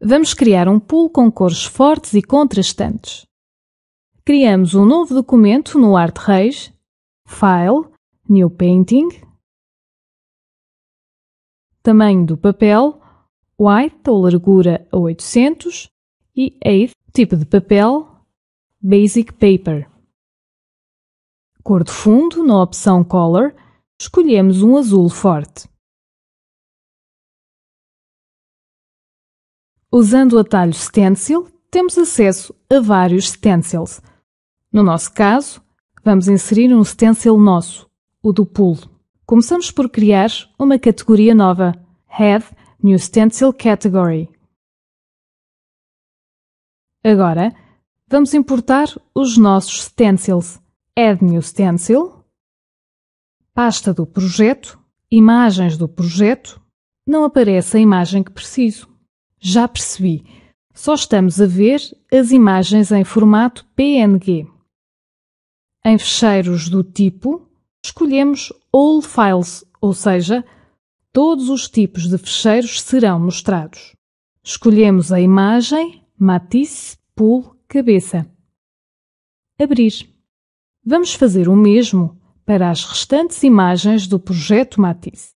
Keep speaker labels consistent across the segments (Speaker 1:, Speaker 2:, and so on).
Speaker 1: Vamos criar um pool com cores
Speaker 2: fortes e contrastantes. Criamos um novo documento no ArtRays, File, New Painting, tamanho do papel, White ou largura a 800 e eighth tipo de papel, Basic Paper. Cor de fundo, na opção Color, escolhemos um azul forte. Usando o atalho Stencil, temos acesso a vários stencils. No nosso caso, vamos inserir um stencil nosso, o do pool. Começamos por criar uma categoria nova, Head New Stencil Category. Agora, vamos importar os nossos stencils. Add New Stencil, pasta do projeto, imagens do projeto, não aparece a imagem que preciso. Já percebi. Só estamos a ver as imagens em formato PNG. Em fecheiros do tipo, escolhemos All Files, ou seja, todos os tipos de fecheiros serão mostrados. Escolhemos a imagem Matisse Pool Cabeça. Abrir. Vamos fazer o mesmo para as restantes imagens do projeto Matisse.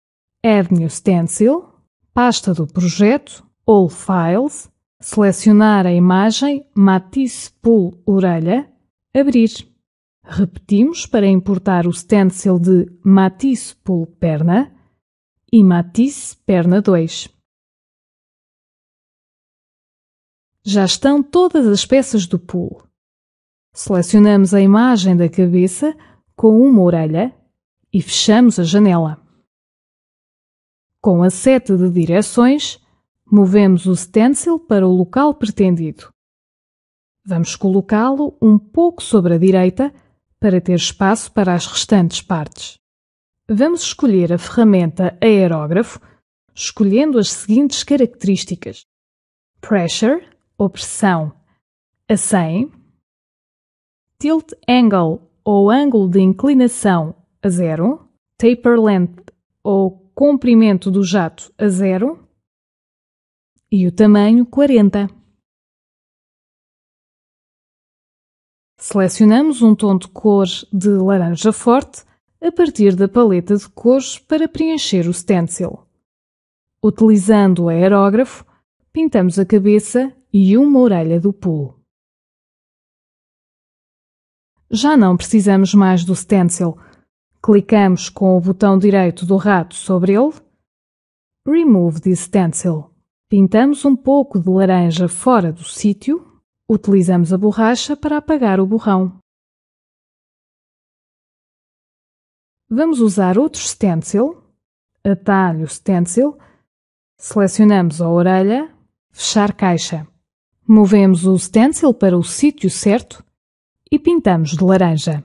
Speaker 2: Add New Stencil, pasta do projeto, All Files, selecionar a imagem Matisse Pull Orelha, abrir. Repetimos para importar o stencil de Matisse Pull Perna e Matisse Perna 2. Já estão todas as peças do pull. Selecionamos a imagem da cabeça com uma orelha e fechamos a janela. Com a seta de direções, Movemos o stencil para o local pretendido. Vamos colocá-lo um pouco sobre a direita para ter espaço para as restantes partes. Vamos escolher a ferramenta aerógrafo, escolhendo as seguintes características: pressure, ou pressão, a 100, tilt angle, ou ângulo de inclinação, a 0, taper length, ou comprimento do jato, a 0, e o tamanho 40. Selecionamos um tom de cor de laranja forte a partir da paleta de cores para preencher o stencil. Utilizando o aerógrafo, pintamos a cabeça e uma orelha do pulo. Já não precisamos mais do stencil. Clicamos com o botão direito do rato sobre ele. Remove the stencil. Pintamos um pouco de laranja fora do sítio. Utilizamos a borracha para apagar o borrão. Vamos usar outro stencil. Atalho stencil. Selecionamos a orelha. Fechar caixa. Movemos o stencil para o sítio certo e pintamos de laranja.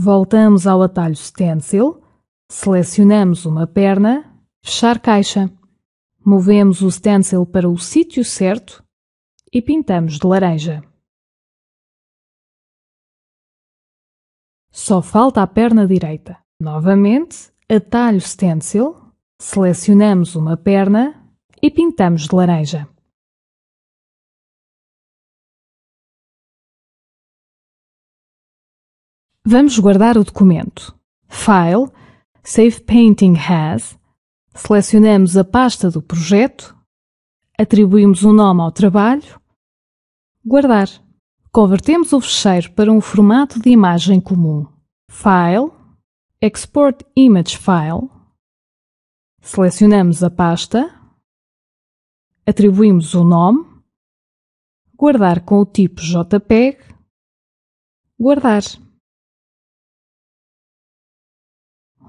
Speaker 2: Voltamos ao atalho Stencil, selecionamos uma perna, fechar caixa. Movemos o stencil para o sítio certo e pintamos de laranja. Só falta a perna direita. Novamente, atalho stencil, selecionamos uma perna e pintamos de laranja. Vamos guardar o documento. File, Save Painting As, selecionamos a pasta do projeto, atribuímos um nome ao trabalho, guardar. Convertemos o fecheiro para um formato de imagem comum. File, Export Image File, selecionamos a pasta, atribuímos o um nome,
Speaker 1: guardar com o tipo JPEG, guardar.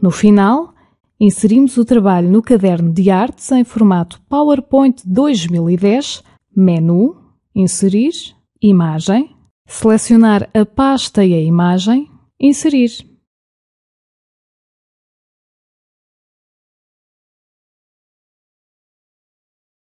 Speaker 2: No final, inserimos o trabalho no caderno de artes em formato PowerPoint 2010, menu, inserir, imagem, selecionar a pasta e a imagem, inserir.